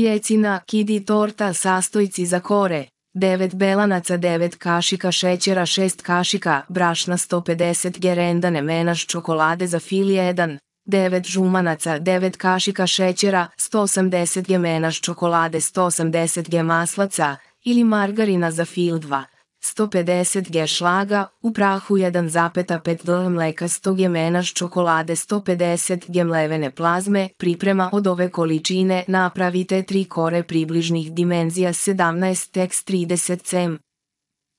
Jecina, kidi torta, sastojci za kore, 9 belanaca, 9 kašika šećera, 6 kašika, brašna 150 g rendane, čokolade za fili 1, 9 žumanaca, 9 kašika šećera, 180 g čokolade, 180 g maslaca ili margarina za fil 2. 150 g šlaga, u prahu 1,5 g mleka 100 g menaš čokolade 150 g mlevene plazme, priprema od ove količine napravite tri kore približnih dimenzija 17 x 30 cm.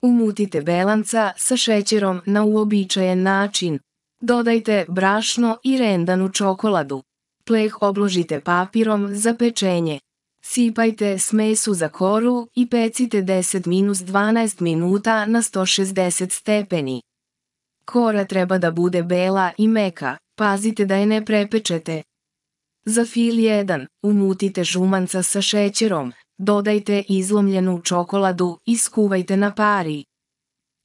Umutite belanca sa šećerom na uobičajen način. Dodajte brašno i rendanu čokoladu. Pleh obložite papirom za pečenje. Sipajte smesu za koru i pecite 10-12 minus minuta na 160 stepeni. Kora treba da bude bela i meka, pazite da je ne prepečete. Za fil 1 umutite žumanca sa šećerom, dodajte izlomljenu čokoladu i skuvajte na pari.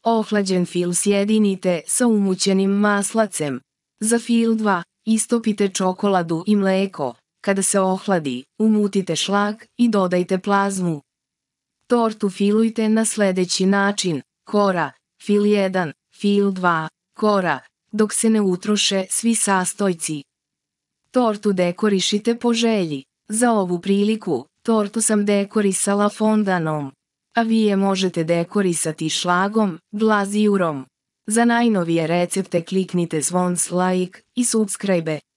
Ohlađen fil sjedinite sa umućenim maslacem. Za fil 2 istopite čokoladu i mleko, Kada se ohladi, umutite šlag i dodajte plazmu. Tortu filujte na sledeći način, kora, fil 1, fil 2, kora, dok se ne utroše svi sastojci. Tortu dekorišite po želji. Za ovu priliku, tortu sam dekorisala fondanom. A vi je možete dekorisati šlagom, glazijurom. Za najnovije recepte kliknite zvon like i subscribe.